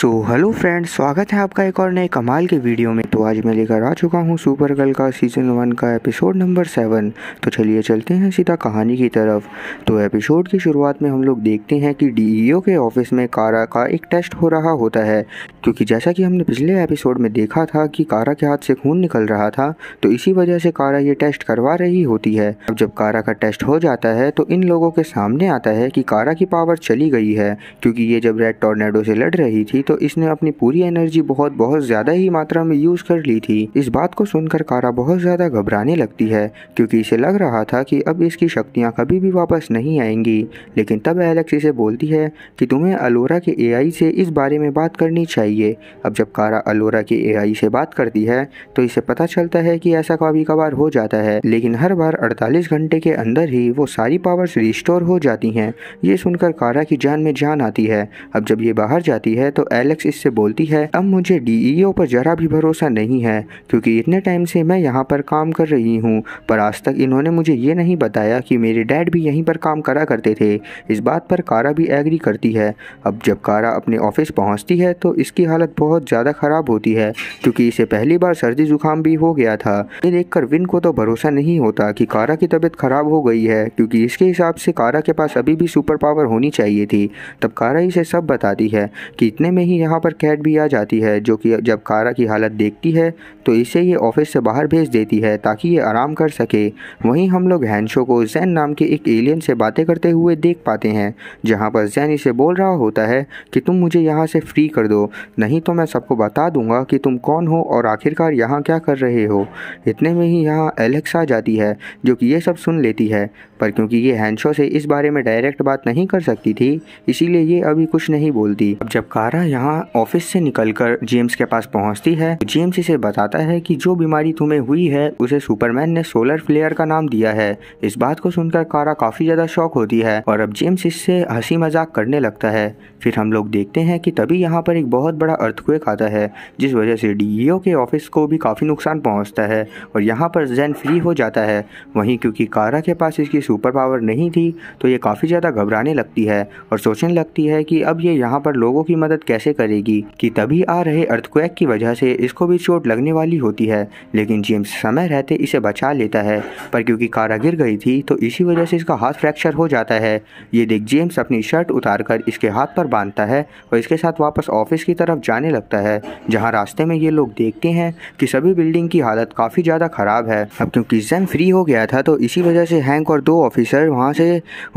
so hello friends स्वागत है आपका एक और नए कमाल के वीडियो में तो आज मैं लेकर आ चुका हूँ सुपर गर्ल का सीज़न वन का एपिसोड नंबर सेवन तो चलिए चलते हैं सीधा कहानी की तरफ तो एपिसोड की शुरुआत में हम लोग देखते हैं कि डीईओ e के ऑफिस में कारा का एक टेस्ट हो रहा होता है क्योंकि जैसा कि हमने पिछले एपिसोड में देखा था कि कारा के हाथ से खून निकल रहा था तो इसी वजह से कारा ये टेस्ट करवा रही होती है अब जब कारा का टेस्ट हो जाता है तो इन लोगों के सामने आता है कि कारा की पावर चली गई है क्योंकि ये जब रेड टॉर्नेडो से लड़ रही रही थी तो इसने अपनी पूरी एनर्जी बहुत बहुत ज्यादा ही मात्रा में यूज कर ली थी इस बात को सुनकर कारा बहुत ज्यादा घबराने लगती है क्योंकि इसे लग रहा था कि अब इसकी शक्तियाँ कभी भी वापस नहीं आएंगी लेकिन तब एलेक्स इसे बोलती है कि तुम्हें अलोरा के ए से इस बारे में बात करनी चाहिए अब जब कारा अलोरा के ए से बात करती है तो इसे पता चलता है कि ऐसा कभी कभार हो जाता है लेकिन हर बार 48 घंटे के अंदर ही वो सारी पावर्स रिस्टोर हो जाती हैं ये सुनकर कारा की जान में जान आती है अब जब ये बाहर जाती है है तो एलेक्स इससे बोलती है अब मुझे डीईओ e पर जरा भी भरोसा नहीं है क्योंकि इतने टाइम से मैं यहाँ पर काम कर रही हूँ पर आज तक इन्होंने मुझे ये नहीं बताया कि मेरे डैड भी यहीं पर काम करा करते थे इस बात पर कारा भी एग्री करती है अब जब कारा अपने ऑफिस पहुँचती है तो इसकी हालत बहुत ज़्यादा ख़राब होती है क्योंकि इसे पहली बार सर्दी जुकाम भी हो गया था ये देख विन को तो भरोसा नहीं होता कि कारा की तबीयत खराब हो गई है क्योंकि इसके हिसाब से कारा के पास अभी भी सुपर पावर होनी चाहिए थी तब कारा इसे सब बताती है कि इतने में ही यहाँ पर कैट भी आ जाती है जो कि जब कारा की हालत देखती है तो इसे ये ऑफिस से बाहर भेज देती है ताकि ये आराम कर सके वहीं हम लोग हैंशो को जैन नाम के एक एलियन से बातें करते हुए देख पाते हैं जहाँ पर जैन इसे बोल रहा होता है कि तुम मुझे यहाँ से फ्री कर दो नहीं तो मैं सबको बता दूंगा कि तुम कौन हो और आखिरकार यहाँ क्या कर रहे हो इतने में ही यहाँ एलेक्स आ जाती है जो कि ये सब सुन लेती है पर क्योंकि ये हैंशो से इस बारे में डायरेक्ट बात नहीं कर सकती थी इसीलिए ये अभी कुछ नहीं बोलती अब जब कारा यहाँ ऑफिस से निकलकर जेम्स के पास पहुँचती है जेम्स इसे बताता है कि जो बीमारी तुम्हें हुई है उसे सुपरमैन ने सोलर फ्लेयर का नाम दिया है इस बात को सुनकर कारा काफी ज्यादा शौक होती है और अब जेम्स इससे हंसी मजाक करने लगता है फिर हम लोग देखते हैं कि तभी यहाँ पर एक बहुत बड़ा अर्थक्वेक आता है जिस वजह से डीईओ e के ऑफिस को भी काफी नुकसान पहुँचता है और यहाँ पर जैन फ्री हो जाता है वहीं क्योंकि कारा के पास इसकी सुपर पावर नहीं थी तो ये काफी ज्यादा घबराने लगती है और सोचने लगती है कि अब ये यहाँ पर लोगों की मदद मदद कैसे करेगी कि तभी आ रहे अर्थक्वेक की वजह से इसको भी चोट लगने वाली होती है लेकिन जेम्स समय रहते इसे बचा लेता है पर क्योंकि कारा गिर गई थी तो इसी वजह से इसका हाथ फ्रैक्चर हो जाता है ये देख जेम्स अपनी शर्ट उतार कर इसके हाथ पर बांधता है और इसके साथ वापस ऑफिस की तरफ जाने लगता है जहाँ रास्ते में ये लोग देखते हैं कि सभी बिल्डिंग की हालत काफ़ी ज़्यादा ख़राब है अब क्योंकि जैम फ्री हो गया था तो इसी वजह से हैंक और दो ऑफिसर वहाँ से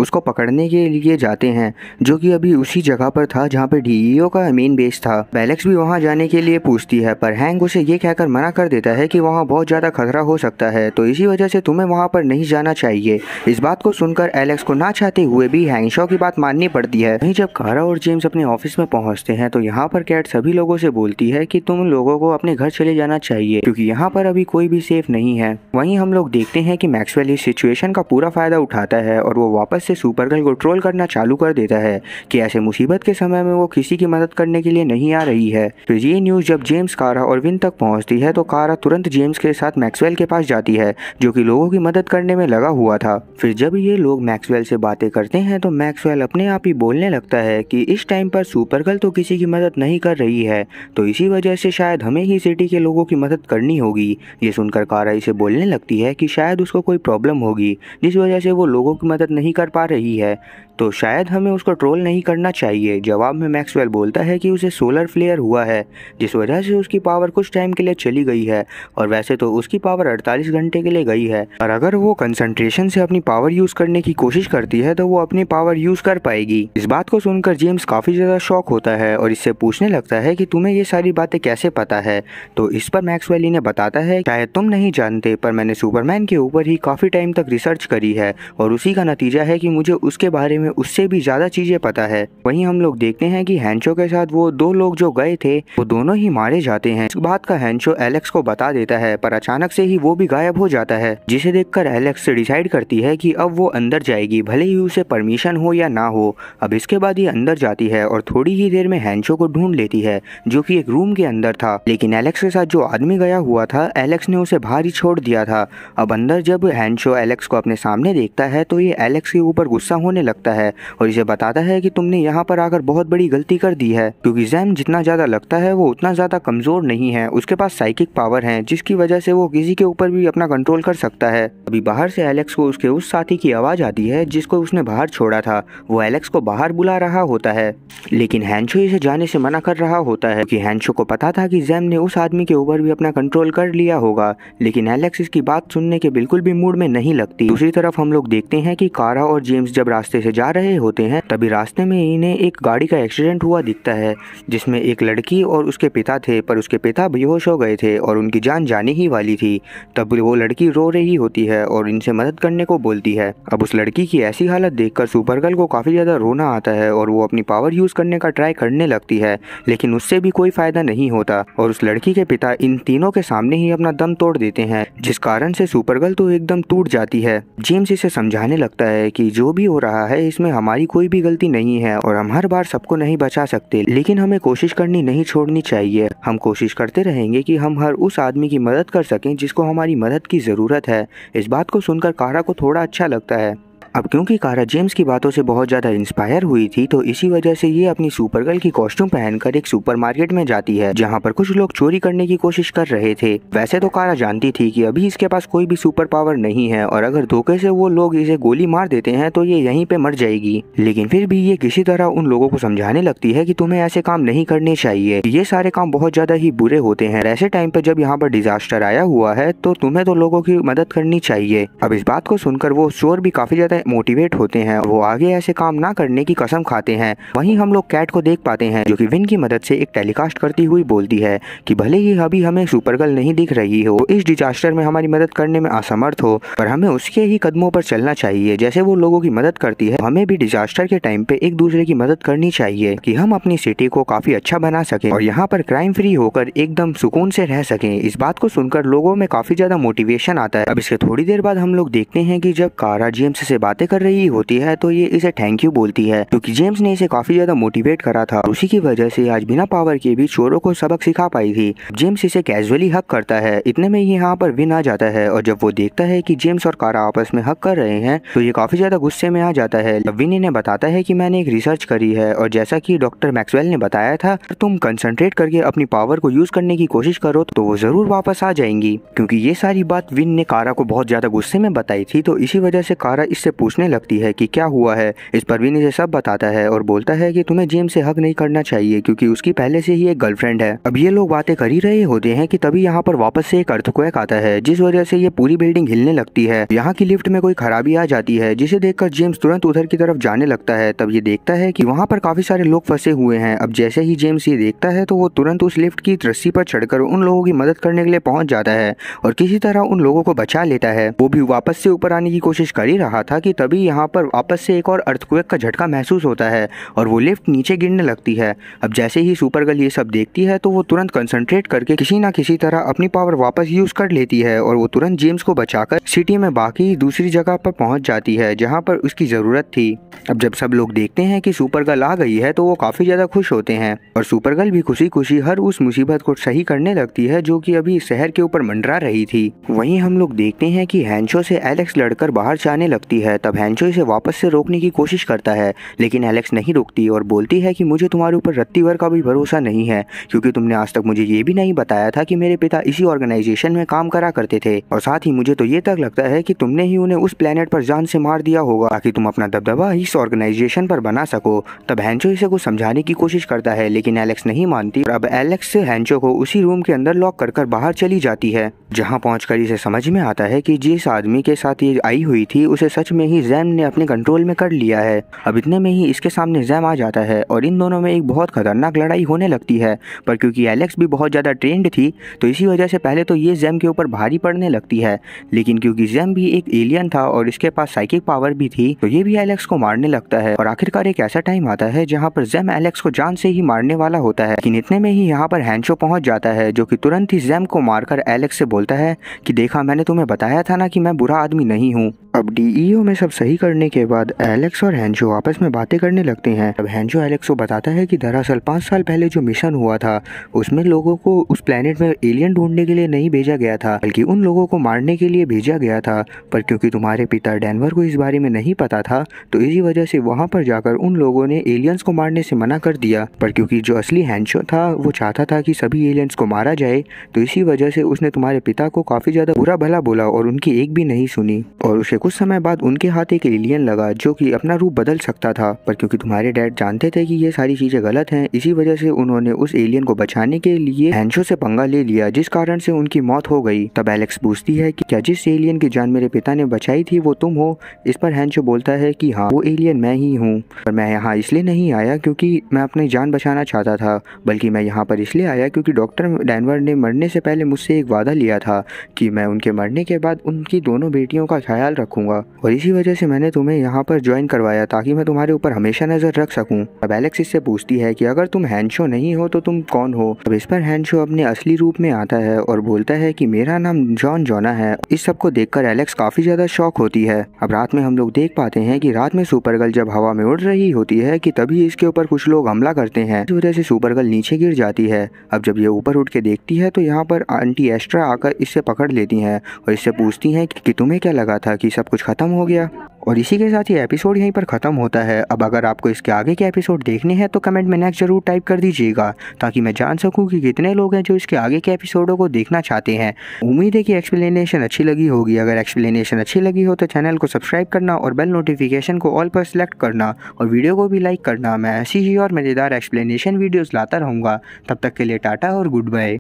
उसको पकड़ने के लिए जाते हैं जो कि अभी उसी जगह पर था जहाँ पर डी ईओ का अमीन बेस था बैलेक्स भी वहाँ जाने के लिए पूछती है पर हैंग उसे ये कहकर मना कर देता है की वहाँ बहुत ज़्यादा खतरा हो सकता है तो इसी वजह से तुम्हें वहाँ पर नहीं जाना चाहिए इस बात को सुनकर एलेक्स को ना चाहते हुए भी शो की बात माननी पड़ती है वहीं जब कारा और जेम्स अपने ऑफिस में पहुँचते हैं तो यहाँ पर कैट सभी लोगों से बोलती है कि तुम लोगों को अपने घर चले जाना चाहिए क्योंकि यहाँ पर अभी कोई भी सेफ नहीं है वहीं हम लोग देखते हैं कि मैक्सवेल इस सिचुएशन का पूरा फायदा उठाता है और वो वापस से सुपरगल को ट्रोल करना चालू कर देता है कि ऐसे मुसीबत के समय में वो किसी की मदद करने के लिए नहीं आ रही है तो ये न्यूज जब जेम्स कारा और विन तक पहुंचती है तो कारा तुरंत जेम्स के साथ मैक्सवेल के पास जाती है जो कि लोगों की मदद करने में लगा हुआ था फिर जब ये लोग मैक्सवेल से बातें करते हैं तो मैक्सवेल अपने आप ही बोलने लगता है कि इस टाइम पर सुपरगर्ल तो किसी की मदद नहीं कर रही है तो इसी वजह से शायद हमें ही सिटी के लोगों की मदद करनी होगी ये सुनकर कारा इसे बोलने लगती है कि शायद उसको कोई प्रॉब्लम होगी जिस वजह से वो लोगों की मदद नहीं कर पा रही है तो शायद हमें उसको ट्रोल नहीं करना चाहिए जवाब में मैक्सवेल बोलता है कि उसे सोलर फ्लेयर हुआ है जिस वजह से उसकी पावर कुछ टाइम के लिए चली गई है और वैसे तो उसकी पावर 48 घंटे के लिए गई है और अगर वो कंसंट्रेशन से अपनी पावर यूज़ करने की कोशिश करती है तो वो अपनी पावर यूज़ कर पाएगी इस बात को सुनकर जेम्स काफ़ी ज़्यादा शौक होता है और इससे पूछने लगता है की तुम्हें ये सारी बातें कैसे पता है तो इस पर मैक्सवेल इन्हें बताता है शायद तुम नहीं जानते पर मैंने सुपरमैन के ऊपर ही काफ़ी टाइम तक रिसर्च करी है और उसी का नतीजा है की मुझे उसके बारे में में उससे भी ज्यादा चीजें पता है वहीं हम लोग देखते हैं कि हैंचो के साथ वो दो लोग जो गए थे वो दोनों ही मारे जाते हैं इस बात का हैंचो एलेक्स को बता देता है पर अचानक से ही वो भी गायब हो जाता है जिसे देखकर एलेक्स डिसाइड करती है कि अब वो अंदर जाएगी भले ही उसे परमिशन हो या ना हो अब इसके बाद ये अंदर जाती है और थोड़ी ही देर में हैंचो को ढूंढ लेती है जो की एक रूम के अंदर था लेकिन एलेक्स के साथ जो आदमी गया हुआ था एलेक्स ने उसे भारी छोड़ दिया था अब अंदर जब हैंचो एलेक्स को अपने सामने देखता है तो ये एलेक्स के ऊपर गुस्सा होने लगता है जाता है और इसे बताता है कि तुमने यहाँ पर आकर बहुत बड़ी गलती कर दी है क्योंकि जैम जितना ज़्यादा लगता है वो उतना ज़्यादा कमज़ोर नहीं है उसके पास साइकिक पावर है जिसकी वजह से वो किसी के ऊपर भी अपना कंट्रोल कर सकता है अभी बाहर से एलेक्स को उसके उस साथी की आवाज़ आती है जिसको उसने बाहर छोड़ा था वो एलेक्स को बाहर बुला रहा होता है लेकिन हैंशो इसे जाने से मना कर रहा होता है की हैंशो को पता था की जैम ने उस आदमी के ऊपर भी अपना कंट्रोल कर लिया होगा लेकिन एलेक्स इसकी बात सुनने के बिल्कुल भी मूड में नहीं लगती दूसरी तरफ हम लोग देखते हैं कि कारा और जेम्स जब रास्ते से जा जा रहे होते हैं तभी रास्ते में इन्हें एक गाड़ी का एक्सीडेंट हुआ दिखता है जिसमें एक लड़की और उसके पिता थे पर उसके पिता बेहोश हो गए थे और उनकी जान जाने ही वाली थी तब वो लड़की रो रही होती है और इनसे मदद करने को बोलती है अब उस लड़की की ऐसी हालत देखकर सुपरगर्ल को काफ़ी ज़्यादा रोना आता है और वो अपनी पावर यूज़ करने का ट्राई करने लगती है लेकिन उससे भी कोई फ़ायदा नहीं होता और उस लड़की के पिता इन तीनों के सामने ही अपना दम तोड़ देते हैं जिस कारण से सुपरगर्ल तो एकदम टूट जाती है जेम्स इसे समझाने लगता है कि जो भी हो रहा है इसमें हमारी कोई भी गलती नहीं है और हम हर बार सबको नहीं बचा सकते लेकिन हमें कोशिश करनी नहीं छोड़नी चाहिए हम कोशिश करते रहेंगे कि हम हर उस आदमी की मदद कर सकें जिसको हमारी मदद की ज़रूरत है इस बात को सुनकर कारा को थोड़ा अच्छा लगता है अब क्योंकि कारा जेम्स की बातों से बहुत ज़्यादा इंस्पायर हुई थी तो इसी वजह से ये अपनी सुपर गर्ल की कॉस्ट्यूम पहनकर एक सुपरमार्केट में जाती है जहाँ पर कुछ लोग चोरी करने की कोशिश कर रहे थे वैसे तो कारा जानती थी कि अभी इसके पास कोई भी सुपर पावर नहीं है और अगर धोखे से वो लोग इसे गोली मार देते हैं तो ये यहीं पे मर जाएगी लेकिन फिर भी ये किसी तरह उन लोगों को समझाने लगती है कि तुम्हें ऐसे काम नहीं करने चाहिए ये सारे काम बहुत ज्यादा ही बुरे होते हैं ऐसे टाइम पे जब यहाँ पर डिजास्टर आया हुआ है तो तुम्हें तो लोगों की मदद करनी चाहिए अब इस बात को सुनकर वो शोर भी काफी ज्यादा मोटिवेट होते हैं वो आगे ऐसे काम ना करने की कसम खाते हैं वहीं हम लोग कैट को देख पाते हैं जो कि विन की मदद से एक टेलीकास्ट करती हुई बोलती है कि भले ही अभी हमें सुपरगर्ल नहीं दिख रही हो तो इस डिजास्टर में हमारी मदद करने में असमर्थ हो पर हमें उसके ही कदमों पर चलना चाहिए जैसे वो लोगों की मदद करती है हमें भी डिजास्टर के टाइम पे एक दूसरे की मदद करनी चाहिए कि हम अपनी सिटी को काफी अच्छा बना सके और यहाँ पर क्राइम फ्री होकर एकदम सुकून से रह सके इस बात को सुनकर लोगों में काफी ज्यादा मोटिवेशन आता है अब इसके थोड़ी देर बाद हम लोग देखते हैं कि जब कारा जेम्स से बात बातें कर रही होती है तो ये इसे थैंक यू बोलती है क्योंकि तो जेम्स ने इसे काफी ज्यादा मोटिवेट करा था उसी की वजह से आज बिना पावर के भी चोरों को सबक सिखा पाई थी जेम्स इसे कैजुअली हक करता है इतने में यहाँ पर विन आ जाता है और जब वो देखता है की जेम्स और कारा आपस में हक कर रहे हैं तो ये काफी ज्यादा गुस्से में आ जाता है विन इन्हें बताता है की मैंने एक रिसर्च करी है और जैसा की डॉक्टर मैक्सवेल ने बताया था तुम कंसनट्रेट करके अपनी पावर को यूज करने की कोशिश करो तो वो जरूर वापस आ जाएंगी क्योंकि ये सारी बात विन ने कारा को बहुत ज्यादा गुस्से में बताई थी तो इसी वजह से कारा इससे पूछने लगती है कि क्या हुआ है इस पर विन इसे सब बताता है और बोलता है कि तुम्हें जेम से हक नहीं करना चाहिए क्योंकि उसकी पहले से ही एक गर्लफ्रेंड है अब ये लोग बातें कर ही रहे होते हैं कि तभी यहाँ पर वापस से एक अर्थक्वेक आता है जिस वजह से ये पूरी बिल्डिंग हिलने लगती है यहाँ की लिफ्ट में कोई खराबी आ जाती है जिसे देखकर जेम्स तुरंत उधर की तरफ जाने लगता है तब ये देखता है की वहाँ पर काफी सारे लोग फंसे हुए हैं अब जैसे ही जेम्स ये देखता है तो वो तुरंत उस लिफ्ट की रस्सी पर चढ़कर उन लोगों की मदद करने के लिए पहुंच जाता है और किसी तरह उन लोगों को बचा लेता है वो भी वापस से ऊपर आने की कोशिश कर ही रहा था कि तभी यहाँ पर वापस से एक और अर्थक्वेक का झटका महसूस होता है और वो लिफ्ट नीचे गिरने लगती है अब जैसे ही सुपर गर्ल ये सब देखती है तो वो तुरंत कंसंट्रेट करके किसी ना किसी तरह अपनी पावर वापस यूज़ कर लेती है और वो तुरंत जेम्स को बचाकर सिटी में बाकी दूसरी जगह पर पहुँच जाती है जहाँ पर उसकी ज़रूरत थी अब जब सब लोग देखते हैं कि सुपर गर्ल आ गई है तो वो काफ़ी ज़्यादा खुश होते हैं और सुपर गर्ल भी खुशी खुशी हर उस मुसीबत को सही करने लगती है जो की अभी शहर के ऊपर मंडरा रही थी वही हम लोग देखते हैं की हैंशो से एलेक्स लड़कर बाहर जाने लगती है है तब हैंचो इसे वापस से रोकने की कोशिश करता है लेकिन एलेक्स नहीं रोकती और बोलती है कि मुझे तुम्हारे ऊपर रत्ती भर का भी भरोसा नहीं है क्योंकि तुमने आज तक मुझे ये भी नहीं बताया था कि मेरे पिता इसी ऑर्गेनाइजेशन में काम करा करते थे और साथ ही मुझे तो ये तक लगता है कि तुमने ही उन्हें उस प्लेनेट पर जान से मार दिया होगा ताकि तुम अपना दबदबा इस ऑर्गेनाइजेशन पर बना सको तब हैंचो इसे कुछ समझाने की कोशिश करता है लेकिन एलेक्स नहीं मानती और अब एलेक्स हैंचो को उसी रूम के अंदर लॉक कर कर बाहर चली जाती है जहाँ पहुँच इसे समझ में आता है की जिस आदमी के साथ ये आई हुई थी उसे सच में में ही जैम ने अपने कंट्रोल में कर लिया है अब इतने में ही इसके सामने जैम आ जाता है और इन दोनों में एक बहुत खतरनाक लड़ाई होने लगती है पर क्योंकि एलेक्स भी बहुत ज़्यादा ट्रेंड थी तो इसी वजह से पहले तो ये जैम के ऊपर भारी पड़ने लगती है लेकिन क्योंकि जैम भी एक एलियन था और इसके पास साइकिक पावर भी थी तो ये भी एलेक्स को मारने लगता है और आखिरकार एक ऐसा टाइम आता है जहाँ पर जैम एलेक्स को जान से ही मारने वाला होता है लेकिन इतने में ही यहाँ पर हैंचो पहुंच जाता है जो कि तुरंत ही जैम को मारकर एलेक्स से बोलता है कि देखा मैंने तुम्हें बताया था ना कि मैं बुरा आदमी नहीं हूँ अब डीईओ e में में सब सही करने के बाद एलेक्स और हैंजो आपस में बातें करने लगते हैं अब हैंजो एलेक्स को बताता है कि दरअसल पाँच साल पहले जो मिशन हुआ था उसमें लोगों को उस प्लेनेट में एलियन ढूंढने के लिए नहीं भेजा गया था बल्कि उन लोगों को मारने के लिए भेजा गया था पर क्योंकि तुम्हारे पिता डेनवर को इस बारे में नहीं पता था तो इसी वजह से वहाँ पर जाकर उन लोगों ने एलियंस को मारने से मना कर दिया पर क्योंकि जो असली हैंजो था वो चाहता था कि सभी एलियंस को मारा जाए तो इसी वजह से उसने तुम्हारे पिता को काफी ज्यादा बुरा भला बोला और उनकी एक भी नहीं सुनी और उसे कुछ समय बाद उनके उनके हाथ एक एलियन लगा जो कि अपना रूप बदल सकता था पर क्योंकि तुम्हारे डैड जानते थे कि ये सारी चीजें गलत हैं इसी वजह से उन्होंने उस एलियन को बचाने के लिए हैंशो से पंगा ले लिया जिस कारण से उनकी मौत हो गई तब एलेक्स पूछती है कि क्या जिस एलियन की जान मेरे पिता ने बचाई थी वो तुम हो इस पर हैंशो बोलता है कि हाँ वो एलियन मैं ही हूँ पर मैं यहाँ इसलिए नहीं आया क्योंकि मैं अपनी जान बचाना चाहता था बल्कि मैं यहाँ पर इसलिए आया क्योंकि डॉक्टर डैनवर ने मरने से पहले मुझसे एक वादा लिया था कि मैं उनके मरने के बाद उनकी दोनों बेटियों का ख्याल रखूंगा और इसी वजह से मैंने तुम्हें यहाँ पर ज्वाइन करवाया ताकि मैं तुम्हारे ऊपर हमेशा नजर रख सकूँ अब एलेक्स इससे पूछती है कि अगर तुम हैंशो नहीं हो तो तुम कौन हो अब इस पर हैंशो अपने असली रूप में आता है और बोलता है कि मेरा नाम जॉन जोना है इस सबको कर एलेक्स काफी ज्यादा शौक होती है अब रात में हम लोग देख पाते हैं कि रात में सुपर गर्ल जब हवा में उड़ रही होती है कि तभी इसके ऊपर कुछ लोग हमला करते हैं इस वजह से सुपर गर्ल नीचे गिर जाती है अब जब ये ऊपर उठ के देखती है तो यहाँ पर आंटी एस्ट्रा आकर इससे पकड़ लेती है और इससे पूछती है कि तुम्हें क्या लगा था कि सब कुछ खत्म हो गया गया और इसी के साथ ये एपिसोड यहीं पर ख़त्म होता है अब अगर आपको इसके आगे के एपिसोड देखने हैं तो कमेंट में नेक्स्ट जरूर टाइप कर दीजिएगा ताकि मैं जान सकूं कि कितने लोग हैं जो इसके आगे के एपिसोडों को देखना चाहते हैं उम्मीद है कि एक्सप्लेनेशन अच्छी लगी होगी अगर एक्सप्लेनेशन अच्छी लगी हो तो चैनल को सब्सक्राइब करना और बेल नोटिफिकेशन को ऑल पर सेलेक्ट करना और वीडियो को भी लाइक करना मैं ऐसी ही और मज़ेदार एक्सप्लेनेशन वीडियोज़ लाता रहूँगा तब तक के लिए टाटा और गुड बाय